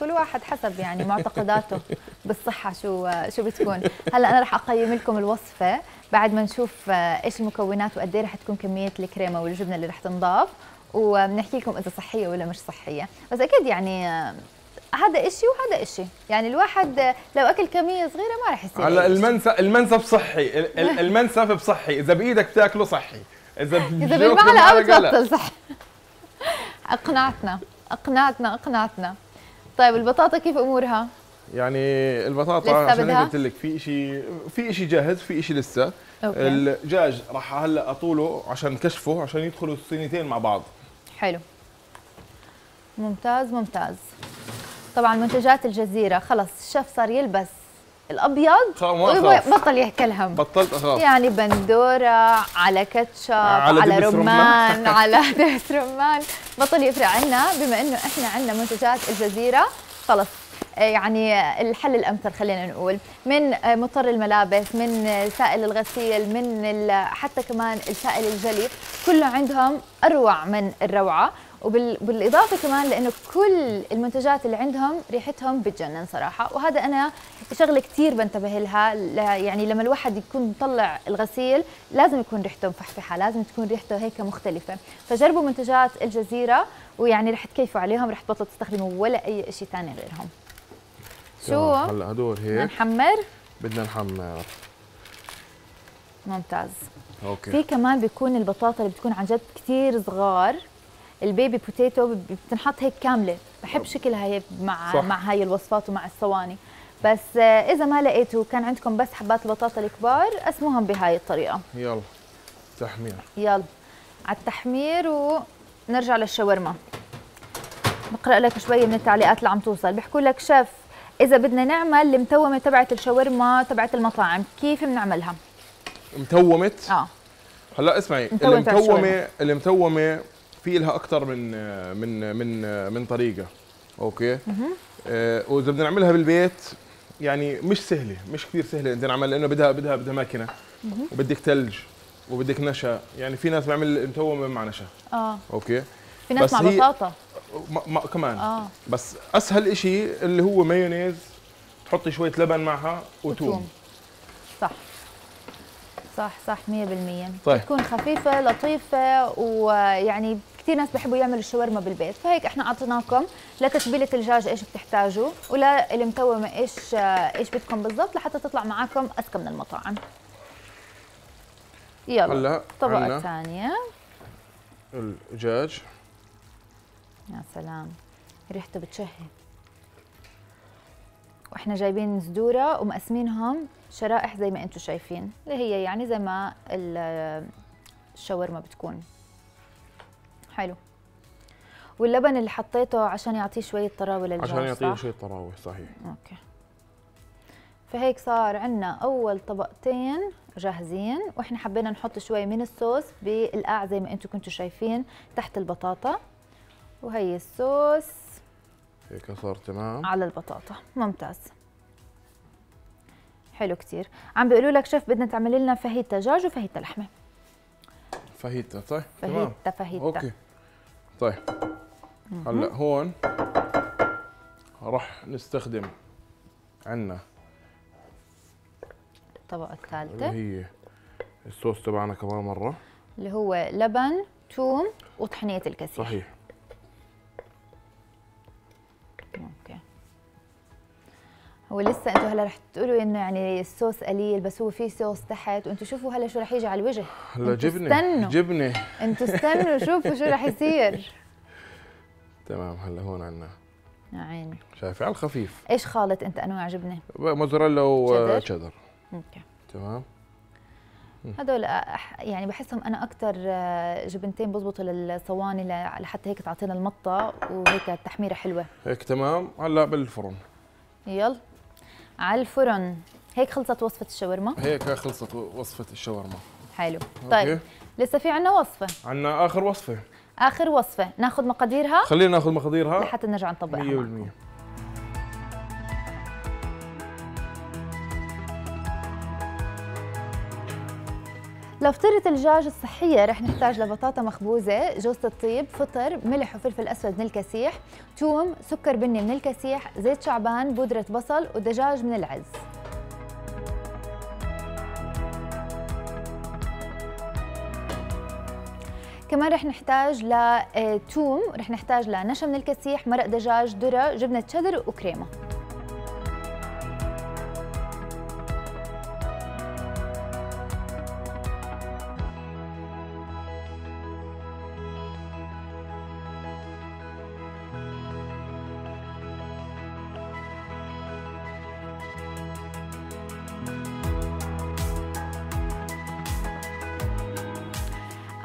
كل واحد حسب يعني معتقداته بالصحه شو شو بتكون هلا انا رح اقيم لكم الوصفه بعد ما نشوف آه، ايش المكونات وقد ايه رح تكون كميه الكريمه والجبنه اللي رح تنضاف وبنحكي لكم اذا صحيه ولا مش صحيه بس اكيد يعني آه، هذا إشي وهذا إشي يعني الواحد آه، لو أكل كمية صغيرة ما رح يصير هلا المنسف المنسف صحي المنسف بصحي إذا بإيدك تاكله صحي إذا إذا بالمعلقة بتبطل صحي أقنعتنا أقنعتنا أقنعتنا طيب البطاطا كيف امورها؟ يعني البطاطا عشان قلت لك في شيء في شيء جاهز في شيء لسه أوكي. الدجاج راح هلا اطوله عشان كشفه عشان يدخلوا الصينيتين مع بعض حلو ممتاز ممتاز طبعا منتجات الجزيره خلص الشيف صار يلبس الابيض بطل بطل ياكلها بطلت اخاف يعني بندوره على كاتشب على, على رمان على دبس رمان بطل يفرق عنا بما انه احنا عندنا منتجات الجزيره خلص يعني الحل الامثل خلينا نقول من مضطر الملابس من سائل الغسيل من حتى كمان السائل الجلي كله عندهم اروع من الروعه وبالاضافه كمان لانه كل المنتجات اللي عندهم ريحتهم بتجنن صراحه وهذا انا شغله كثير بنتبه لها يعني لما الواحد يكون مطلع الغسيل لازم يكون ريحته مفحفحه لازم تكون ريحته هيك مختلفه فجربوا منتجات الجزيره ويعني رح تكيفوا عليهم رح تبطلوا تستخدموا ولا اي شيء ثاني غيرهم شو هلا هدول هيك بدنا نحمر بدنا نحمر ممتاز اوكي في كمان بيكون البطاطا اللي بتكون عن جد كثير صغار البيبي بوتيتو بتنحط هيك كامله بحب شكلها هيك مع صح. مع هاي الوصفات ومع الصواني بس آه، اذا ما لقيتوا كان عندكم بس حبات البطاطا الكبار قسموهم بهاي الطريقه يلا تحمير يلا على التحمير ونرجع للشاورما بقرا لك شوي من التعليقات اللي عم توصل بيحكوا لك شيف اذا بدنا نعمل المتومه تبعت الشاورما تبعت المطاعم كيف بنعملها متومه اه هلا اسمعي المتومه المتومه في لها اكثر من من من من طريقه اوكي اها واذا بدنا نعملها بالبيت يعني مش سهله مش كثير سهله انت نعمل لانه بدها بدها بدها ماكينه وبدك ثلج وبدك نشا يعني في ناس بيعمل متومه مع نشا اه اوكي في ناس مع بطاطا ما ما كمان آه. بس اسهل شيء اللي هو مايونيز تحطي شويه لبن معها وتوم, وتوم. صح صح 100% طيب. تكون خفيفه لطيفه ويعني كثير ناس بحبوا يعملوا الشاورما بالبيت فهيك احنا اعطيناكم لتتبيله الدجاج ايش بتحتاجوا ولا ايش ايش بدكم بالضبط لحتى تطلع معاكم اذكى من المطاعم يلا هلا طبقه ثانيه الدجاج يا سلام ريحته بتشهي واحنا جايبين صدوره ومقسمينهم شرائح زي ما انتم شايفين اللي هي يعني زي ما الشاورما بتكون حلو واللبن اللي حطيته عشان يعطيه شويه طراوه للجوز عشان يعطيه شويه طراوه صحيح اوكي فهيك صار عندنا اول طبقتين جاهزين واحنا حبينا نحط شوي من الصوص بالقاع زي ما انتم كنتوا شايفين تحت البطاطا وهي الصوص هيك صار تمام على البطاطا ممتاز حلو كثير عم بيقولوا لك شيف بدنا تعمل لنا فاهيتا دجاج وفاهيتا لحمه فاهيتا طيب فاهيتا فاهيتا اوكي طيب هلا هون راح نستخدم عندنا الطبقه الثالثه اللي هي الصوص تبعنا كمان مره اللي هو لبن ثوم وطحينيه الكسير صحيح هو لسه انتم هلا رح تقولوا انه يعني الصوص قليل بس هو في صوص تحت وانتم شوفوا هلا شو رح يجي على الوجه هلا جبنه استنوا جبنه انتم استنوا شوفوا شو رح يصير تمام هلا هون عنا عيني نعم. شايفه على الخفيف ايش خالط انت انواع جبنه؟ موزاريلا وشذر اوكي تمام هدول يعني بحسهم انا اكثر آه، جبنتين بزبطوا للصواني لحتى هيك تعطينا المطه وهيك التحميره حلوه هيك تمام هلا بالفرن يلا على الفرن هيك خلصت وصفه الشاورما هيك خلصت وصفه الشاورما حلو طيب أوكي. لسه في عنا وصفه عنا اخر وصفه اخر وصفه ناخذ مقاديرها خلينا ناخذ مقاديرها لحتى نرجع نطبقها 100% لفطيرة الجاج الصحية رح نحتاج لبطاطا مخبوزة، جوزة الطيب، فطر، ملح وفلفل أسود من الكسيح، ثوم، سكر بني من الكسيح، زيت شعبان، بودرة بصل ودجاج من العز. كمان رح نحتاج لتوم، آه، رح نحتاج لنشا من الكسيح، مرق دجاج، ذرة، جبنة شدر وكريمة.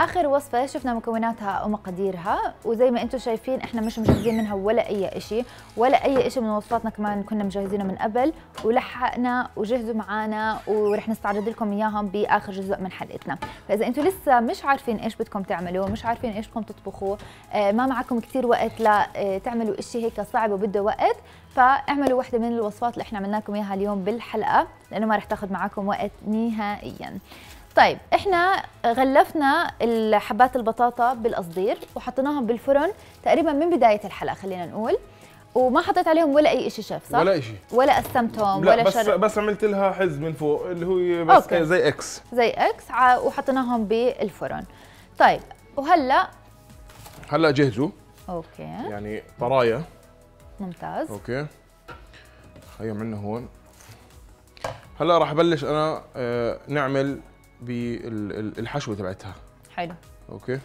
اخر وصفه شفنا مكوناتها ومقاديرها وزي ما انتم شايفين احنا مش مجهزين منها ولا اي شيء ولا اي شيء من وصفاتنا كمان كنا مجهزينه من قبل ولحقنا وجهزوا معانا ورح نستعرض لكم اياهم باخر جزء من حلقتنا فاذا انتم لسه مش عارفين ايش بدكم تعملوا مش عارفين ايش بدكم تطبخوا آه، ما معكم كثير وقت لتعملوا آه، شيء هيك صعب وبده وقت فاعملوا واحدة من الوصفات اللي احنا عملنا لكم اياها اليوم بالحلقة لانه ما رح تاخذ معكم وقت نهائيا طيب احنا غلفنا حبات البطاطا بالقصدير وحطيناهم بالفرن تقريبا من بدايه الحلقه خلينا نقول وما حطيت عليهم ولا اي شيء شيف صح؟ ولا شيء ولا قسمتهم ولا بس شر... بس عملت لها حز من فوق اللي هو بس أوكي. زي اكس زي اكس ع... وحطيناهم بالفرن طيب وهلا هلا جهزوا اوكي يعني طرايا ممتاز اوكي هي عندنا هون هلا راح ابلش انا آه، نعمل بالحشوه تبعتها حلو اوكي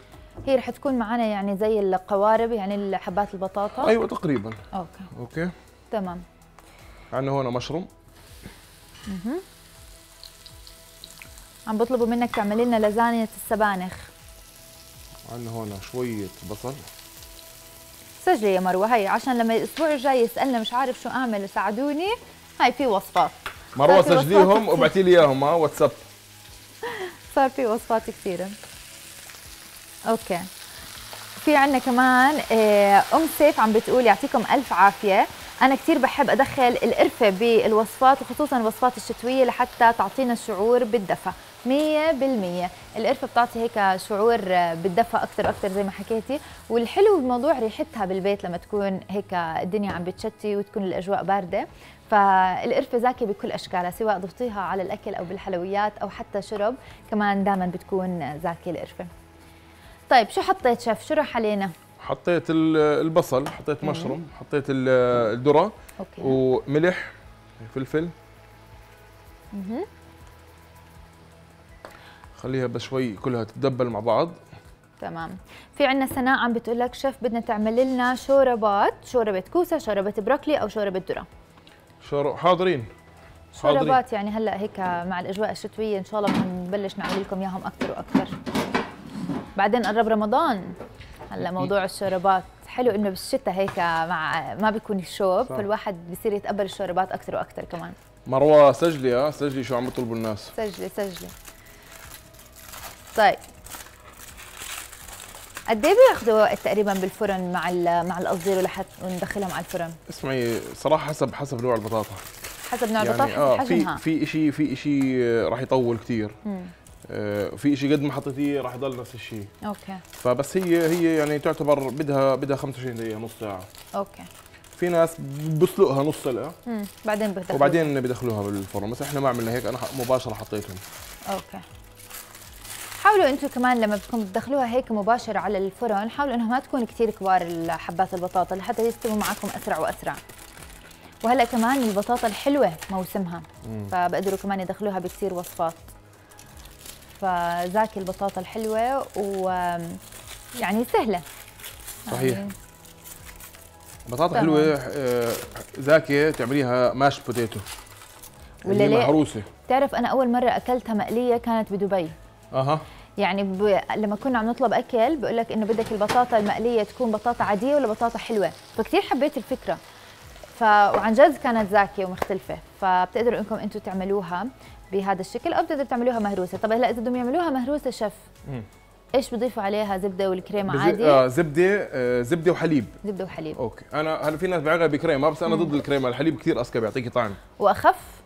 هي رح تكون معنا يعني زي القوارب يعني حبات البطاطا ايوه تقريبا اوكي اوكي تمام عندنا هون مشروم اها عم بطلبوا منك تعملي لنا لازانية السبانخ عندنا هون شوية بصل سجلي يا مروة هي عشان لما الأسبوع الجاي يسألنا مش عارف شو أعمل ساعدوني هاي في وصفات مروة سجليهم وابعثي لي إياهم واتساب صار في وصفات كثيره اوكي في عندنا كمان آه، ام سيف عم بتقول يعطيكم الف عافيه انا كثير بحب ادخل القرفه بالوصفات وخصوصا الوصفات الشتويه لحتى تعطينا شعور بالدفى 100% القرفه بتعطي هيك شعور بالدفى اكثر اكثر زي ما حكيتي والحلو بموضوع ريحتها بالبيت لما تكون هيك الدنيا عم بتشتي وتكون الاجواء بارده فالقرفة زاكية بكل أشكالها سواء ضفتيها على الأكل أو بالحلويات أو حتى شرب كمان دائما بتكون زاكية القرفة طيب شو حطيت شيف شو راح علينا؟ حطيت البصل حطيت مشروم حطيت الذرة وملح فلفل خليها بس شوي كلها تتدبل مع بعض تمام في عندنا سناء عم بتقول لك شيف بدنا تعمل لنا شوربات شوربه كوسه شوربه بروكلي او شوربه ذره شرب حاضرين شربات يعني هلا هيك مع الاجواء الشتويه ان شاء الله بنبلش نعمل لكم اياهم اكثر واكثر بعدين قرب رمضان هلا موضوع الشربات حلو انه بالشتاء هيك مع ما بيكون الشوب فالواحد بصير يتقبل الشربات اكثر واكثر كمان مروه سجلي اه سجلي شو عم بيطلبوا الناس سجلي سجلي طيب قد ايه بياخذوا وقت تقريبا بالفرن مع مع القصدير لحتى ندخلها مع الفرن؟ اسمعي صراحه حسب حسب نوع البطاطا حسب نوع يعني البطاطا يعني آه حجمها في في شيء في شيء آه، راح يطول كثير آه، في شيء قد ما حطيتيه راح يضل نفس الشيء اوكي فبس هي هي يعني تعتبر بدها بدها 25 دقيقه نص ساعه اوكي في ناس بسلقها نص سلقه بعدين بدخلوها وبعدين بدخلوها بالفرن بس احنا ما عملنا هيك انا مباشره حطيتهم اوكي حاولوا انتم كمان لما بدكم تدخلوها هيك مباشر على الفرن حاولوا انها ما تكون كثير كبار حبات البطاطا لحتى يستوي معكم اسرع واسرع وهلا كمان البطاطا الحلوه موسمها مم. فبقدروا كمان يدخلوها بكثير وصفات فذاك البطاطا الحلوه و يعني سهله صحيح يعني بطاطا حلوه ذاكيه آه، تعمليها ماش بوتيتو ولا هي بتعرف انا اول مره اكلتها مقليه كانت بدبي اها يعني ب... لما كنا عم نطلب اكل بقول لك انه بدك البطاطا المقليه تكون بطاطا عاديه ولا بطاطا حلوه فكثير حبيت الفكره ف... وعن جد كانت زاكيه ومختلفه فبتقدروا انكم انتم تعملوها بهذا الشكل او بتقدروا تعملوها مهروسه طب هلا اذا بدهم يعملوها مهروسه شف ايش بضيفوا عليها زبده والكريمه بزي... عادي آه زبده آه زبده وحليب زبده وحليب اوكي انا هلا في ناس بيعملها بكريمه بس انا ضد الكريمه الحليب كثير اسكى بيعطيكي طعم واخف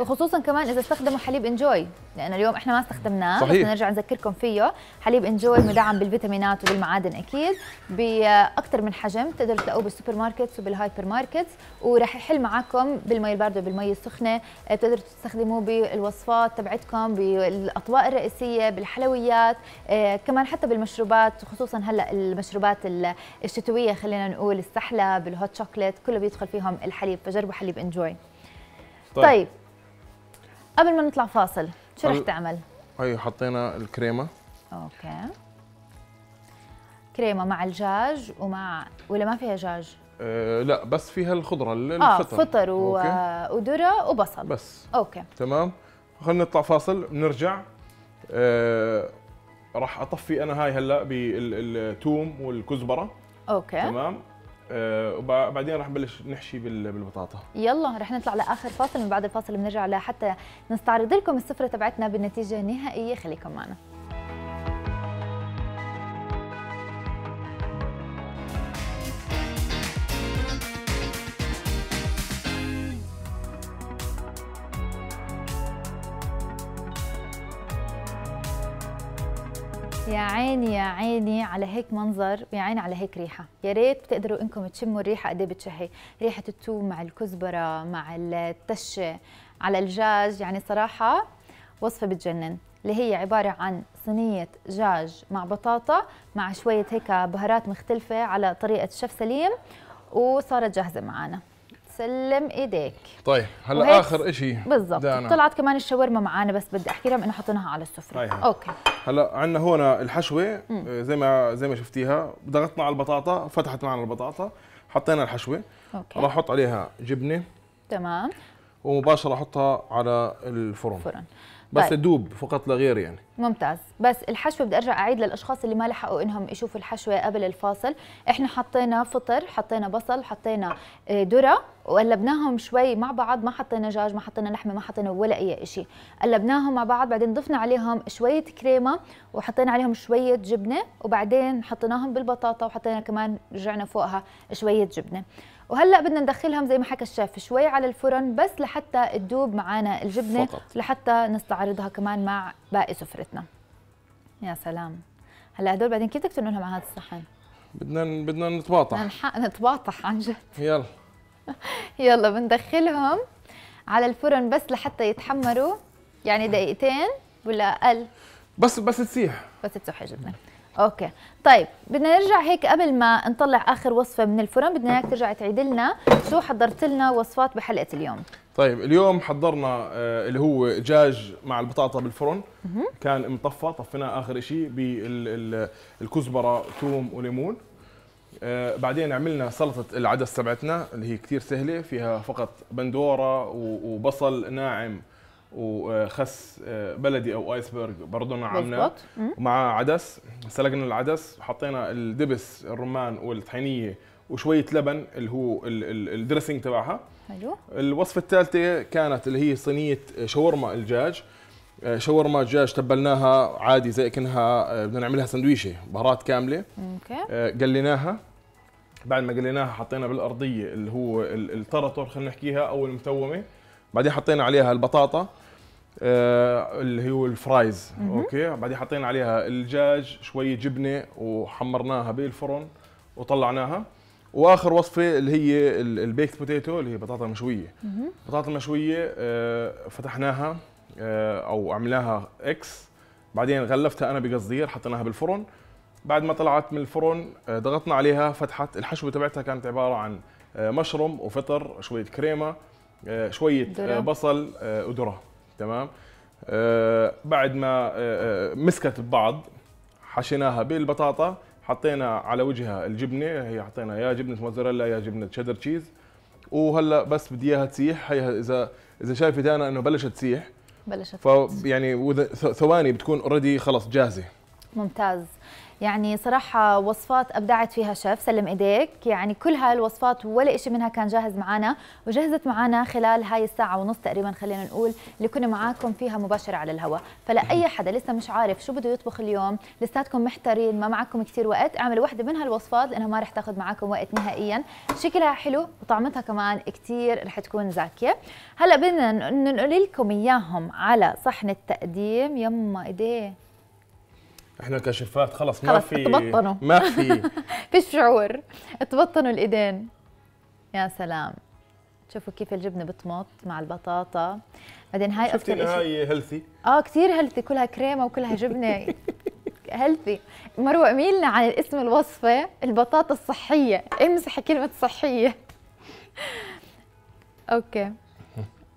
وخصوصا كمان اذا استخدموا حليب انجوي لان اليوم احنا ما استخدمناه صحيح. بس نرجع نذكركم فيه حليب انجوي مدعم بالفيتامينات وبالمعادن اكيد باكثر من حجم تقدر تلاقوه بالسوبر ماركتس وبالهايبر ماركتس وراح يحل معاكم بالمي البارده وبالمي السخنه بتقدروا آه، تستخدموه بالوصفات تبعتكم بالاطباق الرئيسيه بالحلويات آه، كمان حتى بالمشروبات خصوصا هلا المشروبات الشتويه خلينا نقول السحلب الهوت شوكليت كله بيدخل فيهم الحليب فجربوا حليب انجوي طيب, طيب. قبل ما نطلع فاصل شو رح تعمل؟ هي حطينا الكريمه اوكي كريمه مع الجاج ومع ولا ما فيها جاج؟ أه لا بس فيها الخضره الفطر اه فطر وذره وبصل بس اوكي تمام خلينا نطلع فاصل بنرجع أه راح اطفي انا هاي هلا بالثوم والكزبره اوكي تمام آه، وبعدين رح نبلش نحشي بالبطاطا يلا رح نطلع لاخر فاصل من بعد الفاصل بنرجع لحتى نستعرض لكم السفره تبعتنا بالنتيجه النهائيه خليكم معنا عيني يا عيني على هيك منظر ويا عيني على هيك ريحه يا ريت بتقدروا انكم تشموا الريحه قد إيه بتشهي ريحه التوم مع الكزبره مع التشه على الجاج يعني صراحه وصفه بتجنن اللي هي عباره عن صينيه جاج مع بطاطا مع شويه هيك بهارات مختلفه على طريقه شيف سليم وصارت جاهزه معنا سلم ايديك طيب هلا اخر شيء بالضبط طلعت كمان الشاورما معانا بس بدي احكي لهم انه حطيناها على السفره طيب. اوكي هلا عندنا هون الحشوه آه، زي ما زي ما شفتيها ضغطنا على البطاطا فتحت معنا البطاطا حطينا الحشوه اوكي راح احط عليها جبنه تمام ومباشره احطها على الفرن فرن. بس طيب. دوب فقط لا غير يعني ممتاز بس الحشوه بدي ارجع اعيد للاشخاص اللي ما لحقوا انهم يشوفوا الحشوه قبل الفاصل احنا حطينا فطر حطينا بصل حطينا آه، ذره وقلبناهم شوي مع بعض ما حطينا دجاج ما حطينا لحمه ما حطينا ولا اي شيء قلبناهم مع بعض بعدين ضفنا عليهم شويه كريمه وحطينا عليهم شويه جبنه وبعدين حطيناهم بالبطاطا وحطينا كمان رجعنا فوقها شويه جبنه وهلا بدنا ندخلهم زي ما حكى الشيف شوي على الفرن بس لحتى تذوب معنا الجبنه فقط. لحتى نستعرضها كمان مع باقي سفرتنا يا سلام هلا هدول بعدين كيف بدك تنقلهم على هذا الصحن بدنا بدنا نتباطح نلحق نتباطح عن جد يلا يلا بندخلهم على الفرن بس لحتى يتحمروا يعني دقيقتين ولا اقل بس بس تسيح بس تسيح الجبنه اوكي طيب بدنا نرجع هيك قبل ما نطلع اخر وصفه من الفرن بدنا اياك ترجع تعيد لنا شو حضرت لنا وصفات بحلقه اليوم طيب اليوم حضرنا آه، اللي هو دجاج مع البطاطا بالفرن كان مطفى طفيناه اخر شيء بالكزبره ثوم وليمون آه، بعدين عملنا سلطه العدس تبعتنا اللي هي كثير سهله فيها فقط بندوره وبصل ناعم وخس آه، بلدي او ايسبرغ برضه عملناه مع عدس سلقنا العدس وحطينا الدبس الرمان والطحينيه وشويه لبن اللي هو الدريسنج تبعها حلو الوصفه الثالثه كانت اللي هي صينيه آه، شاورما الدجاج آه، شاورما دجاج تبلناها عادي زي كانها بدنا نعملها سندويشه بهارات كامله اوكي قليناها بعد ما قليناها حطينا بالارضيه اللي هو الطرطور خلينا نحكيها او المتومه بعدين حطينا عليها البطاطا آه، اللي هو الفرايز مم. اوكي بعدين حطينا عليها الدجاج شويه جبنه وحمرناها بالفرن وطلعناها واخر وصفه اللي هي البيكت بوتيتو اللي هي بطاطا مشويه البطاطا المشويه آه، فتحناها آه، او عملناها اكس بعدين غلفتها انا بقصدير حطيناها بالفرن بعد ما طلعت من الفرن ضغطنا عليها فتحت الحشوه تبعتها كانت عباره عن مشروم وفطر شويه كريمه آه، شويه درة. آه، بصل آه، وذره تمام بعد ما مسكت ببعض حشيناها بالبطاطا حطينا على وجهها الجبنه هي حطينا يا جبنه موزاريلا يا جبنه شيدر تشيز وهلا بس بدي اياها تسيح هي اذا اذا شايفه دانا انه بلشت تسيح بلشت ف يعني ثواني بتكون اوريدي خلص جاهزه ممتاز يعني صراحة وصفات أبدعت فيها شيف سلم إيديك يعني كل هاي الوصفات ولا إشي منها كان جاهز معنا وجهزت معنا خلال هاي الساعة ونص تقريبا خلينا نقول اللي كنا معاكم فيها مباشرة على الهواء فلأي حدا لسه مش عارف شو بده يطبخ اليوم لساتكم محتارين ما معكم كثير وقت اعملوا وحدة من هالوصفات لأنها ما رح تاخذ معاكم وقت نهائيا شكلها حلو وطعمتها كمان كثير رح تكون زاكية هلا بدنا نقول لكم إياهم على صحن التقديم يما إيديه احنا كشفات خلص ما في تبطنوا ما في فيش شعور تبطنوا الايدين يا سلام شوفوا كيف الجبنه بتمط مع البطاطا بعدين هاي شفتي اكثر هاي هيلثي اه كثير هيلثي كلها كريمه وكلها جبنه هيلثي مروه ميلنا عن الاسم الوصفه البطاطا الصحيه امسحي كلمه صحيه اوكي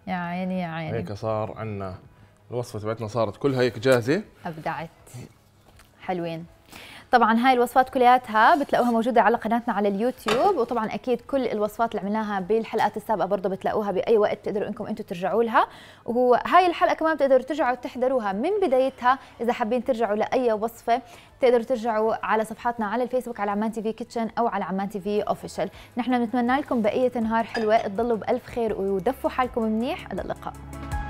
يا عيني يا عيني هيك صار عندنا الوصفه تبعتنا صارت كلها هيك جاهزه ابدعت حلوين طبعا هاي الوصفات كلياتها بتلاقوها موجودة على قناتنا على اليوتيوب وطبعا أكيد كل الوصفات اللي عملناها بالحلقات السابقة برضه بتلاقوها بأي وقت بتقدروا إنكم أنتم ترجعوا لها وهاي الحلقة كمان بتقدروا ترجعوا تحضروها من بدايتها إذا حابين ترجعوا لأي وصفة بتقدروا ترجعوا على صفحاتنا على الفيسبوك على عمان تي في كيتشن أو على عمان تي في أوفيشال نحن بنتمنى لكم بقية نهار حلوة تضلوا بألف خير ودفوا حالكم منيح إلى اللقاء